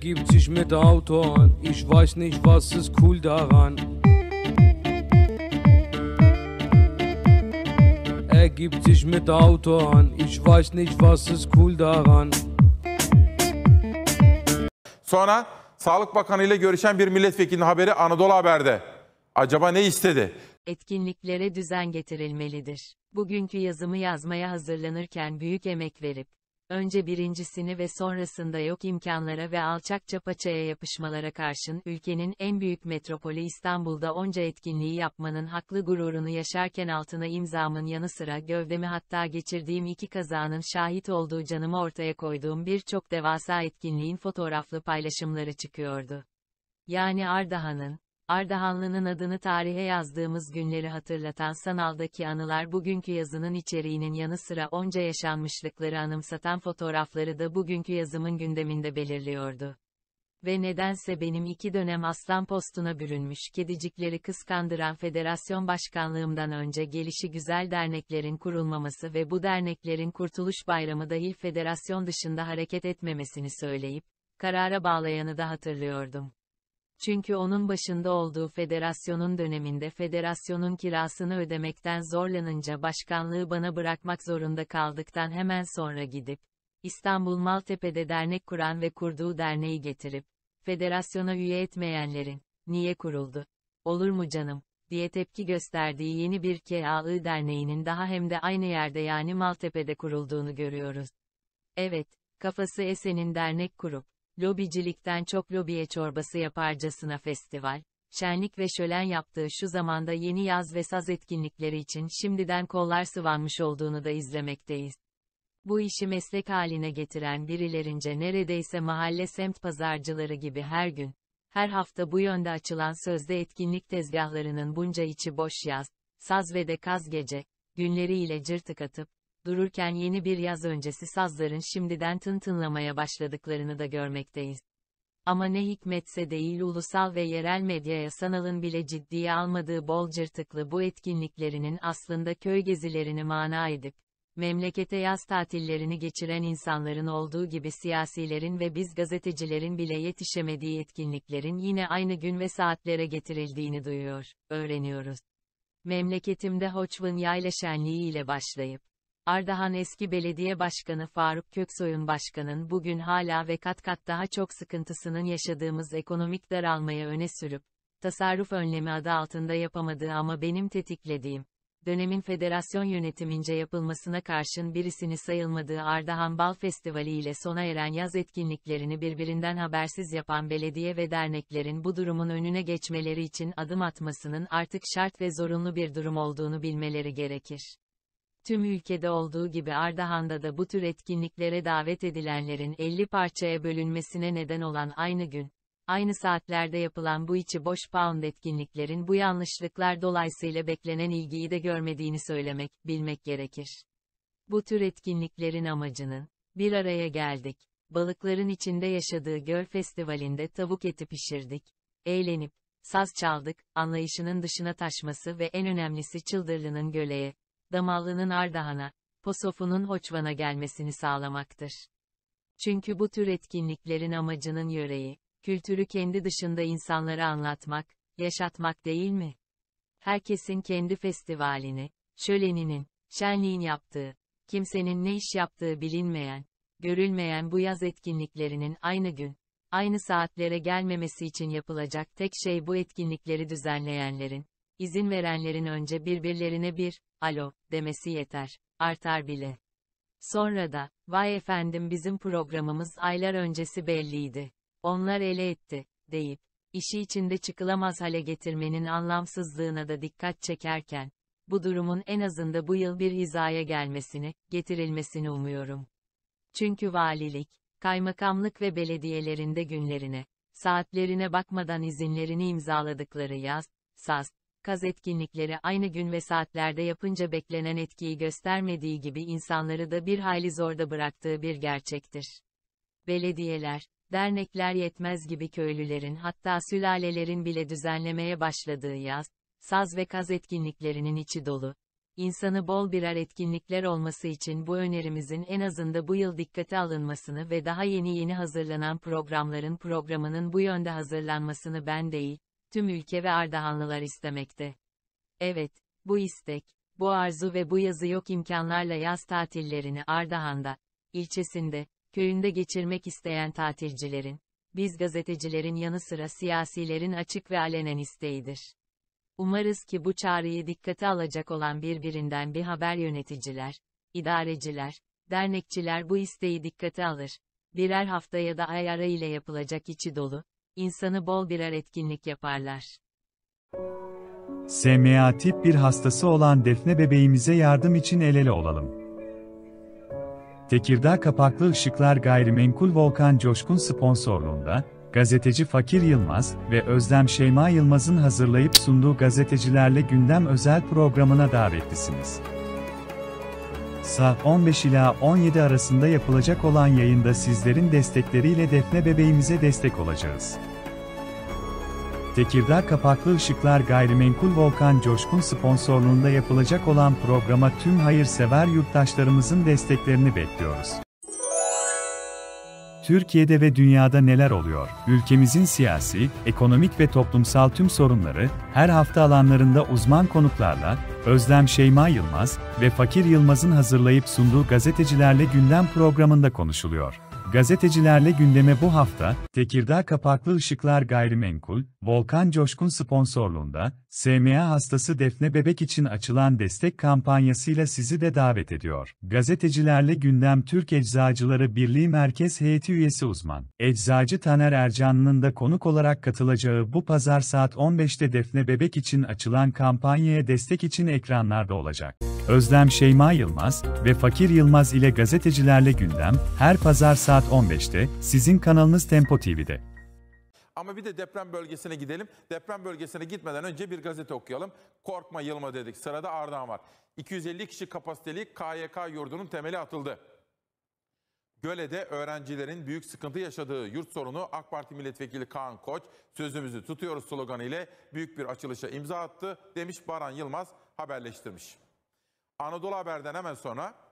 gibt sich mit Autoren. Ich weiß nicht, was ist cool daran. Er gibt sich mit Autoren. Ich weiß nicht, was ist cool daran. Sonra Sağlık Bakanı ile görüşen bir milletvekilinin haberi Anadolu Haber'de. Acaba ne istedi? Etkinliklere düzen getirilmelidir. Bugünkü yazımı yazmaya hazırlanırken büyük emek verip önce birincisini ve sonrasında yok imkanlara ve alçakça paçaya yapışmalara karşın ülkenin en büyük metropoli İstanbul'da onca etkinliği yapmanın haklı gururunu yaşarken altına imzamın yanı sıra gövdemi hatta geçirdiğim iki kazanın şahit olduğu canımı ortaya koyduğum birçok devasa etkinliğin fotoğraflı paylaşımları çıkıyordu. Yani Ardahan'ın, Ardahanlı'nın adını tarihe yazdığımız günleri hatırlatan sanaldaki anılar bugünkü yazının içeriğinin yanı sıra onca yaşanmışlıkları anımsatan fotoğrafları da bugünkü yazımın gündeminde belirliyordu. Ve nedense benim iki dönem aslan postuna bürünmüş kedicikleri kıskandıran federasyon başkanlığımdan önce gelişi güzel derneklerin kurulmaması ve bu derneklerin Kurtuluş Bayramı dahil federasyon dışında hareket etmemesini söyleyip, karara bağlayanı da hatırlıyordum. Çünkü onun başında olduğu federasyonun döneminde federasyonun kirasını ödemekten zorlanınca başkanlığı bana bırakmak zorunda kaldıktan hemen sonra gidip, İstanbul Maltepe'de dernek kuran ve kurduğu derneği getirip, federasyona üye etmeyenlerin, niye kuruldu? Olur mu canım? diye tepki gösterdiği yeni bir KAI derneğinin daha hem de aynı yerde yani Maltepe'de kurulduğunu görüyoruz. Evet, kafası Esen'in dernek kurup, lobicilikten çok lobiye çorbası yaparcasına festival, şenlik ve şölen yaptığı şu zamanda yeni yaz ve saz etkinlikleri için şimdiden kollar sıvanmış olduğunu da izlemekteyiz. Bu işi meslek haline getiren birilerince neredeyse mahalle semt pazarcıları gibi her gün, her hafta bu yönde açılan sözde etkinlik tezgahlarının bunca içi boş yaz, saz ve de kaz gece, günleriyle cırtık atıp, dururken yeni bir yaz öncesi sazların şimdiden tıntınlamaya başladıklarını da görmekteyiz. Ama ne hikmetse değil ulusal ve yerel medyaya sanalın bile ciddiye almadığı bol cırtıklı bu etkinliklerinin aslında köy gezilerini mana edip, memlekete yaz tatillerini geçiren insanların olduğu gibi siyasilerin ve biz gazetecilerin bile yetişemediği etkinliklerin yine aynı gün ve saatlere getirildiğini duyuyor, öğreniyoruz. Memleketimde Hoçvın Yayla Şenliği ile başlayıp, Ardahan eski belediye başkanı Faruk Köksoy'un başkanın bugün hala ve kat kat daha çok sıkıntısının yaşadığımız ekonomik daralmaya öne sürüp, tasarruf önlemi adı altında yapamadığı ama benim tetiklediğim, dönemin federasyon yönetimince yapılmasına karşın birisini sayılmadığı Ardahan Bal Festivali ile sona eren yaz etkinliklerini birbirinden habersiz yapan belediye ve derneklerin bu durumun önüne geçmeleri için adım atmasının artık şart ve zorunlu bir durum olduğunu bilmeleri gerekir. Tüm ülkede olduğu gibi Ardahan'da da bu tür etkinliklere davet edilenlerin 50 parçaya bölünmesine neden olan aynı gün, aynı saatlerde yapılan bu içi boş pound etkinliklerin bu yanlışlıklar dolayısıyla beklenen ilgiyi de görmediğini söylemek, bilmek gerekir. Bu tür etkinliklerin amacının, bir araya geldik, balıkların içinde yaşadığı göl festivalinde tavuk eti pişirdik, eğlenip, saz çaldık, anlayışının dışına taşması ve en önemlisi çıldırlının göleye, Damallı'nın Ardahan'a, Posof'unun Hoçvan'a gelmesini sağlamaktır. Çünkü bu tür etkinliklerin amacının yöreyi, kültürü kendi dışında insanlara anlatmak, yaşatmak değil mi? Herkesin kendi festivalini, şöleninin, şenliğin yaptığı, kimsenin ne iş yaptığı bilinmeyen, görülmeyen bu yaz etkinliklerinin aynı gün, aynı saatlere gelmemesi için yapılacak tek şey bu etkinlikleri düzenleyenlerin, İzin verenlerin önce birbirlerine bir, alo, demesi yeter. Artar bile. Sonra da, vay efendim bizim programımız aylar öncesi belliydi. Onlar ele etti, deyip, işi içinde çıkılamaz hale getirmenin anlamsızlığına da dikkat çekerken, bu durumun en azında bu yıl bir hizaya gelmesini, getirilmesini umuyorum. Çünkü valilik, kaymakamlık ve belediyelerinde günlerine, saatlerine bakmadan izinlerini imzaladıkları yaz, sas, kaz etkinlikleri aynı gün ve saatlerde yapınca beklenen etkiyi göstermediği gibi insanları da bir hayli zorda bıraktığı bir gerçektir. Belediyeler, dernekler yetmez gibi köylülerin hatta sülalelerin bile düzenlemeye başladığı yaz, saz ve kaz etkinliklerinin içi dolu. İnsanı bol birer etkinlikler olması için bu önerimizin en azında bu yıl dikkate alınmasını ve daha yeni yeni hazırlanan programların programının bu yönde hazırlanmasını ben değil, tüm ülke ve Ardahanlılar istemekte. Evet, bu istek, bu arzu ve bu yazı yok imkanlarla yaz tatillerini Ardahan'da, ilçesinde, köyünde geçirmek isteyen tatilcilerin, biz gazetecilerin yanı sıra siyasilerin açık ve alenen isteğidir. Umarız ki bu çağrıyı dikkate alacak olan birbirinden bir haber yöneticiler, idareciler, dernekçiler bu isteği dikkate alır. Birer hafta ya da ay ara ile yapılacak içi dolu, insanı bol birer etkinlik yaparlar. SMA tip 1 hastası olan Defne bebeğimize yardım için el ele olalım. Tekirdağ Kapaklı Işıklar Gayrimenkul Volkan Coşkun sponsorluğunda, gazeteci Fakir Yılmaz ve Özlem Şeyma Yılmaz'ın hazırlayıp sunduğu gazetecilerle gündem özel programına davetlisiniz saat 15 ila 17 arasında yapılacak olan yayında sizlerin destekleriyle Defne bebeğimize destek olacağız. Tekirdağ Kapaklı Işıklar Gayrimenkul Volkan Coşkun sponsorluğunda yapılacak olan programa tüm hayırsever yurttaşlarımızın desteklerini bekliyoruz. Türkiye'de ve dünyada neler oluyor? Ülkemizin siyasi, ekonomik ve toplumsal tüm sorunları her hafta alanlarında uzman konuklarla Özlem Şeyma Yılmaz ve Fakir Yılmaz'ın hazırlayıp sunduğu gazetecilerle gündem programında konuşuluyor. Gazetecilerle gündeme bu hafta, Tekirdağ Kapaklı Işıklar Gayrimenkul, Volkan Coşkun sponsorluğunda, SMA hastası Defne Bebek için açılan destek kampanyasıyla sizi de davet ediyor. Gazetecilerle gündem Türk Eczacıları Birliği Merkez Heyeti Üyesi uzman. Eczacı Taner Ercan'ın da konuk olarak katılacağı bu pazar saat 15'te Defne Bebek için açılan kampanyaya destek için ekranlarda olacak. Özlem Şeyma Yılmaz ve Fakir Yılmaz ile gazetecilerle gündem, her pazar saat saat 15'te sizin kanalınız Tempo TV'de. Ama bir de deprem bölgesine gidelim. Deprem bölgesine gitmeden önce bir gazete okuyalım. Korkma yılma dedik. Sırada Ardahan var. 250 kişi kapasiteli KYK yurdunun temeli atıldı. Göle'de öğrencilerin büyük sıkıntı yaşadığı yurt sorunu AK Parti milletvekili Kaan Koç sözümüzü tutuyoruz sloganı ile büyük bir açılışa imza attı demiş Baran Yılmaz haberleştirmiş. Anadolu Haber'den hemen sonra